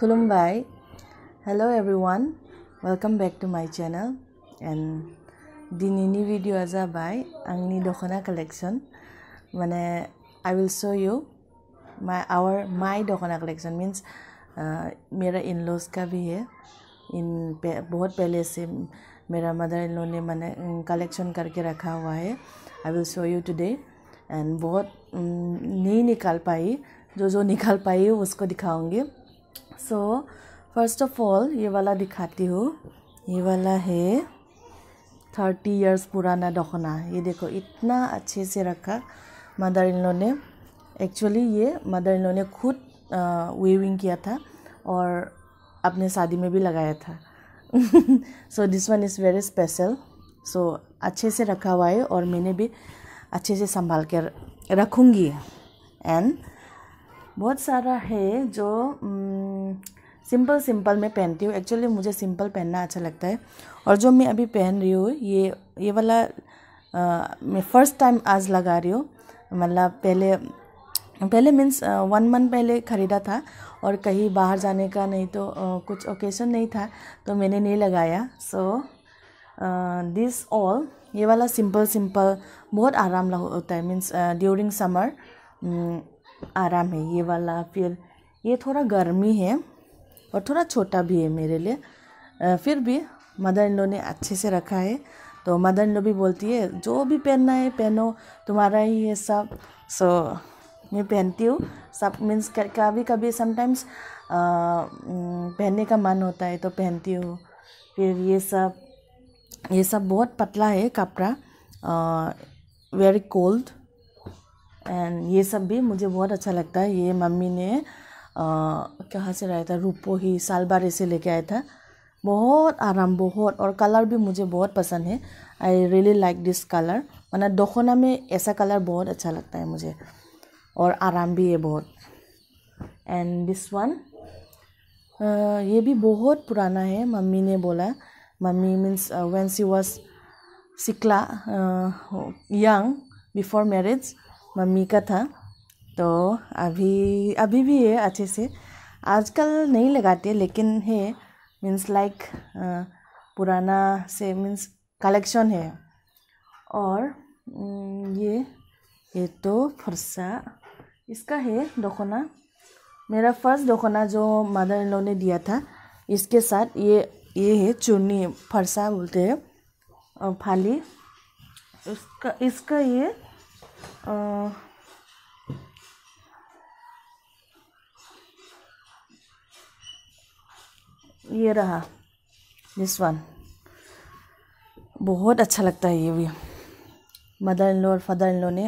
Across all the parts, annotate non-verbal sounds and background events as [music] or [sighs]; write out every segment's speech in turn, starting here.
Kulumbai. Hello everyone. Welcome back to my channel. And dinini video aza by Angni Dokona collection. Mane I will show you my our my Dokona collection means uh, मेरा in laws का भी है इन पे, बहुत पहले से मेरा mother in law ने मैंने कलेक्शन करके रखा हुआ है I will show you today and बहुत नहीं निकाल पाई जो जो निकाल पाई उसको दिखाऊंगी सो फर्स्ट ऑफ ऑल ये वाला दिखाती हूँ ये वाला है थर्टी इयर्स पुराना डखना ये देखो इतना अच्छे से रखा मदर इन ने एक्चुअली ये मदर इन ने खुद वेविंग किया था और अपने शादी में भी लगाया था so this one is very special so अच्छे से रखा हुआ है और मैंने भी अच्छे से संभाल कर रखूँगी एंड बहुत सारा है जो सिंपल सिंपल मैं पहनती हूँ एक्चुअली मुझे सिंपल पहनना अच्छा लगता है और जो मैं अभी पहन रही हूँ ये ये वाला आ, मैं फ़र्स्ट टाइम आज लगा रही हूँ मतलब पहले पहले मीन्स वन मंथ पहले ख़रीदा था और कहीं बाहर जाने का नहीं तो आ, कुछ ओकेजन नहीं था तो मैंने नहीं लगाया सो दिस ऑल ये वाला सिंपल सिंपल बहुत आराम होता है मीन्स ड्यूरिंग समर आराम है ये वाला फिर ये थोड़ा गर्मी है और थोड़ा छोटा भी है मेरे लिए फिर भी मदर इन लो ने अच्छे से रखा है तो मदर इन लो भी बोलती है जो भी पहनना है पहनो तुम्हारा ही है सब सो मैं पहनती हूँ सब मीन्स कभी कभी समटाइम्स पहनने का मन होता है तो पहनती हूँ फिर ये सब ये सब बहुत पतला है कपड़ा वेरी कोल्ड एंड ये सब भी मुझे बहुत अच्छा लगता है ये मम्मी ने कहाँ से लाया था रूपो ही सालबारे से लेके आया था बहुत आराम बहुत और कलर भी मुझे बहुत पसंद है I really like this colour मैंने दोखोना में ऐसा कलर बहुत अच्छा लगता है मुझे और आराम भी है बहुत एंड दिस वन ये भी बहुत पुराना है मम्मी ने बोला mummy means when she was सिकला यंग बिफोर मैरिज मम्मी का था तो अभी अभी भी है अच्छे से आजकल नहीं लगाते लेकिन है मीन्स लाइक पुराना से मीन्स कलेक्शन है और ये ये तो फरसा इसका है डोखना मेरा फर्स्ट डोखना जो मदर इन लो ने दिया था इसके साथ ये ये है चुन्नी फरसा बोलते हैं और फाली उसका इसका ये आ, ये रहा दिस वन बहुत अच्छा लगता है ये भी मदर इन लो और फादर इन लो ने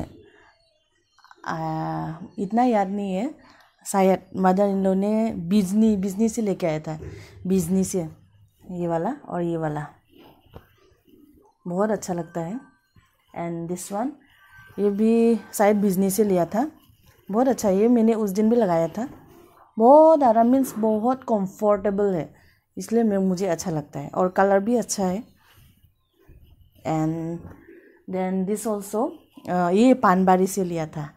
आ, इतना याद नहीं है शायद मदर इन लो ने बिजनी बिजनी से लेके आया था बिजनी से ये वाला और ये वाला बहुत अच्छा लगता है एंड दिस वन ये भी शायद बिजनी से लिया था बहुत अच्छा ये मैंने उस दिन भी लगाया था बहुत आराम मीन्स बहुत कंफर्टेबल है इसलिए मैं मुझे अच्छा लगता है और कलर भी अच्छा है एंड देन दिस ऑल्सो ये पानबारी से लिया था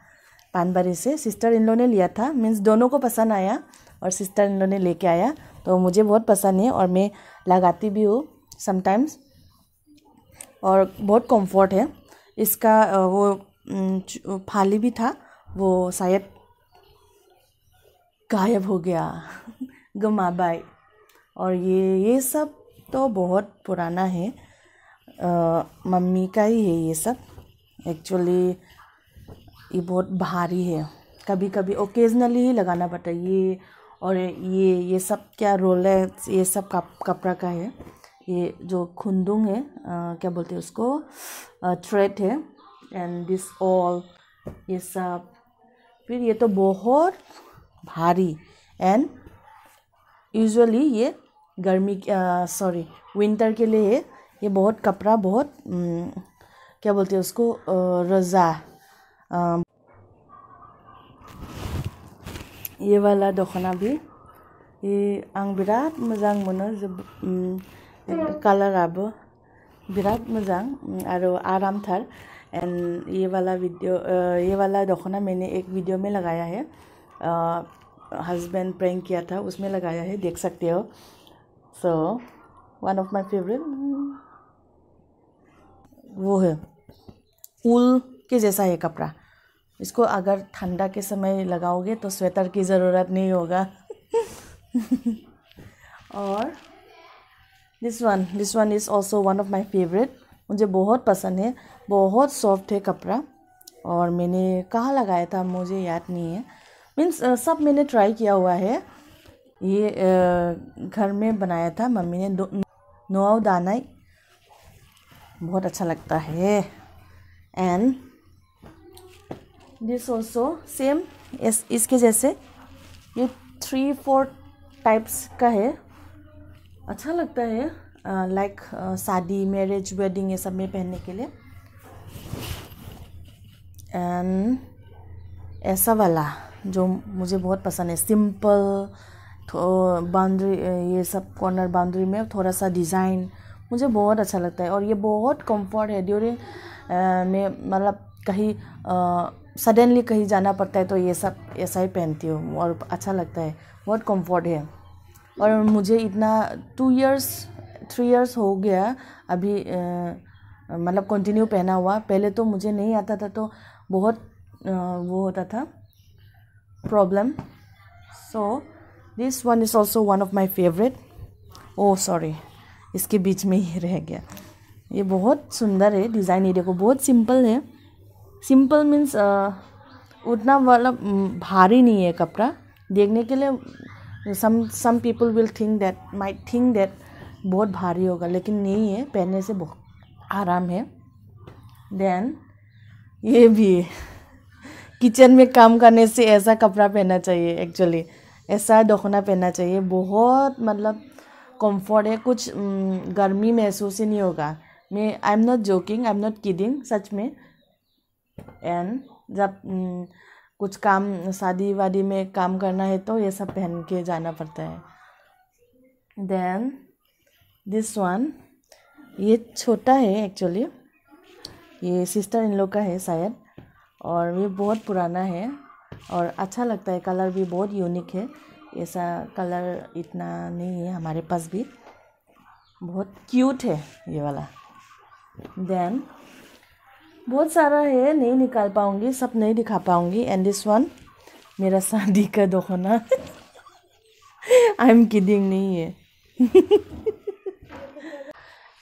पानबारी से सिस्टर इन लोगों ने लिया था मीन्स दोनों को पसंद आया और सिस्टर इन लोगों ने लेके आया तो मुझे बहुत पसंद है और मैं लगाती भी हूँ समटाइम्स और बहुत कंफर्ट है इसका वो फाली भी था वो शायद गायब हो गया [laughs] गुमा बाई और ये ये सब तो बहुत पुराना है आ, मम्मी का ही है ये सब एक्चुअली ये बहुत भारी है कभी कभी ओकेजनली ही लगाना पड़ता है ये और ये ये सब क्या रोल है ये सब कप कपड़ा का है ये जो खुंदुंग है आ, क्या बोलते हैं उसको थ्रेड है एंड दिस ऑल ये सब फिर ये तो बहुत भारी एंड यूजुअली ये गर्मी सॉरी विंटर के लिए ये बहुत कपड़ा बहुत क्या बोलते हैं उसको रज़ा ये वाला दखना भी ये मजा बिराद जब मोनो अब बिराट मजा और आराम थार एंड ये वाला वीडियो ये वाला दखना मैंने एक वीडियो में लगाया है हस्बैंड प्रैंक किया था उसमें लगाया है देख सकते हो so one of my favourite वो है ऊल के जैसा है कपड़ा इसको अगर ठंडा के समय लगाओगे तो स्वेटर की ज़रूरत नहीं होगा और this one this one is also one of my favourite मुझे बहुत पसंद है बहुत सॉफ्ट है कपड़ा और मैंने कहाँ लगाया था मुझे याद नहीं है मीन्स सब मैंने ट्राई किया हुआ है ये घर में बनाया था मम्मी ने दो नौ दाना बहुत अच्छा लगता है एंड दिस ऑल्सो सेम इसके जैसे ये थ्री फोर टाइप्स का है अच्छा लगता है लाइक शादी मैरिज वेडिंग ये सब में पहनने के लिए एंड ऐसा वाला जो मुझे बहुत पसंद है सिंपल बाउंड्री ये सब कॉर्नर बाउंड्री में थोड़ा सा डिज़ाइन मुझे बहुत अच्छा लगता है और ये बहुत कंफर्ट है ड्यूरिंग में मतलब कहीं सडनली कहीं जाना पड़ता है तो ये सब ऐसा ही पहनती हूँ और अच्छा लगता है बहुत कंफर्ट है और मुझे इतना टू इयर्स थ्री इयर्स हो गया अभी मतलब कंटिन्यू पहना हुआ पहले तो मुझे नहीं आता था तो बहुत आ, वो होता था problem so so, this one is also one of my favourite oh sorry इसके बीच में ही रह गया ये बहुत सुंदर है डिज़ाइन ये देखो बहुत सिंपल है सिंपल मीन्स उतना वाला भारी नहीं है कपड़ा देखने के लिए some some people will think that my think that बहुत भारी होगा लेकिन नहीं है पहनने से बहुत आराम है देन ये भी किचन [laughs] में काम करने से ऐसा कपड़ा पहनना चाहिए एक्चुअली ऐसा दखना पहनना चाहिए बहुत मतलब कंफर्ट है कुछ गर्मी महसूस ही नहीं होगा मैं I am not joking I am not kidding सच में एंड जब कुछ काम शादी वादी में काम करना है तो ये सब पहन के जाना पड़ता है देन दिस वन ये छोटा है एक्चुअली ये सिस्टर इन लोग का है शायद और ये बहुत पुराना है और अच्छा लगता है कलर भी बहुत यूनिक है ऐसा कलर इतना नहीं है हमारे पास भी बहुत क्यूट है ये वाला देन बहुत सारा है नहीं निकाल पाऊँगी सब नहीं दिखा पाऊँगी एंड दिस वन मेरा शादी का दोखना आई एम किडिंग नहीं है [laughs]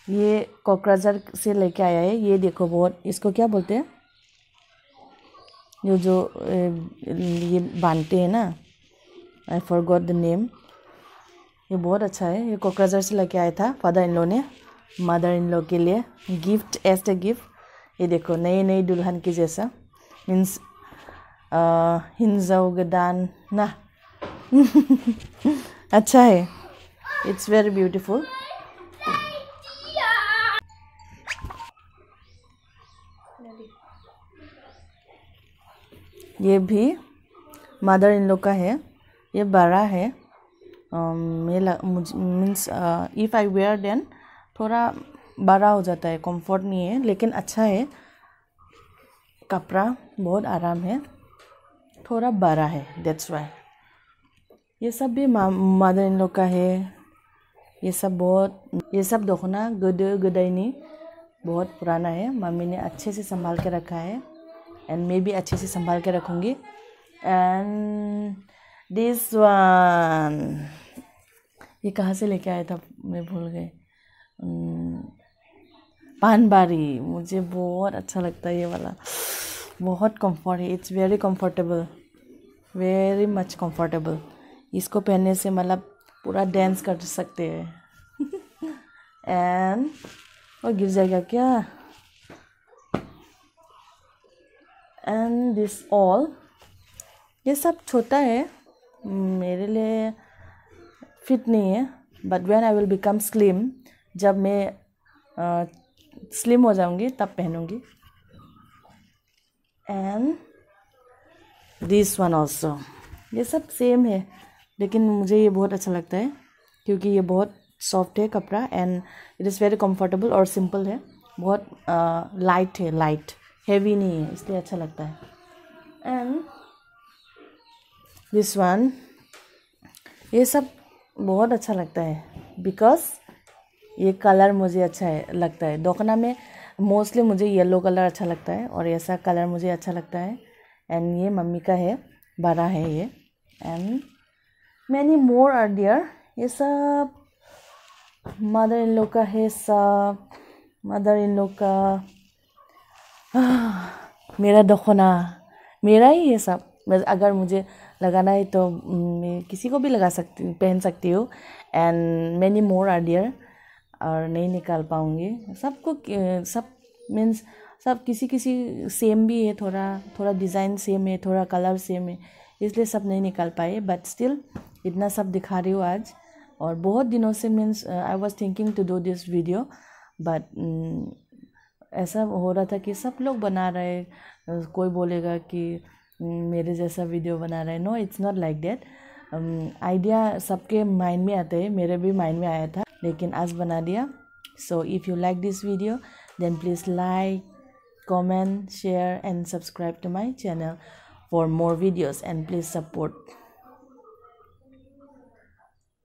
ये कोकराजर से लेके आया है ये देखो बहुत इसको क्या बोलते हैं जो जो ये बांधते हैं ना I forgot the name ये बहुत अच्छा है ये कोकराजार से लेके आया था फादर इन लो ने मदर इन लो के लिए गिफ्ट एज ए गिफ्ट ये देखो नई नई दुल्हन की जैसा मीन्स हिंजाव गदान ना [laughs] अच्छा है इट्स वेरी ब्यूटीफुल ये भी मदर इन लोग का है ये बड़ा है ये means if I wear then थोड़ा बड़ा हो जाता है कंफर्ट नहीं है लेकिन अच्छा है कपड़ा बहुत आराम है थोड़ा बड़ा है डेट्स वाई ये सब भी मदर इन लोग का है ये सब बहुत ये सब दोखना गद गोदायनि बहुत पुराना है मम्मी ने अच्छे से संभाल के रखा है एंड मैं भी अच्छे से संभाल के रखूँगी एंड दिस वन ये कहाँ से लेके आया था मैं भूल गए hmm, पान बारी मुझे बहुत अच्छा लगता है ये वाला बहुत कंफर्ट है it's very comfortable very much comfortable इसको पहनने से मतलब पूरा डांस कर सकते हैं एंड [laughs] और गिर जाएगा क्या एंड दिस ऑल ये सब छोटा है मेरे लिए फिट नहीं है but when I will become slim जब मैं स्लिम हो जाऊंगी तब पहनूंगी एंड दिस वन ऑल्सो ये सब सेम है लेकिन मुझे ये बहुत अच्छा लगता है क्योंकि ये बहुत सॉफ्ट है कपड़ा and it is very comfortable और सिंपल है बहुत लाइट uh, है लाइट हैवी नहीं है इसलिए अच्छा लगता है एंड दिस वन ये सब बहुत अच्छा लगता है बिकॉज ये कलर मुझे अच्छा है लगता है दोकना में मोस्टली मुझे येलो कलर अच्छा लगता है और ऐसा कलर मुझे अच्छा लगता है एंड ये मम्मी का है बड़ा है ये and many more are there ये सब मदर इन लोग का है सब मदर इन लोग का [sighs] मेरा दखना मेरा ही है सब बस अगर मुझे लगाना है तो मैं किसी को भी लगा सकती पहन सकती हूँ and many more are there और नहीं निकाल पाऊँगी सबको सब मीन्स सब किसी किसी सेम भी है थोड़ा थोड़ा डिज़ाइन सेम है थोड़ा कलर सेम है इसलिए सब नहीं निकाल पाए बट स्टिल इतना सब दिखा रही हूँ आज और बहुत दिनों से means I was thinking to do this video but ऐसा हो रहा था कि सब लोग बना रहे कोई बोलेगा कि मेरे जैसा वीडियो बना रहे no it's not like that idea सबके माइंड में आते हैं मेरे भी माइंड में आया था लेकिन आज बना दिया so if you like this video then please like comment share and subscribe to my channel for more videos and please support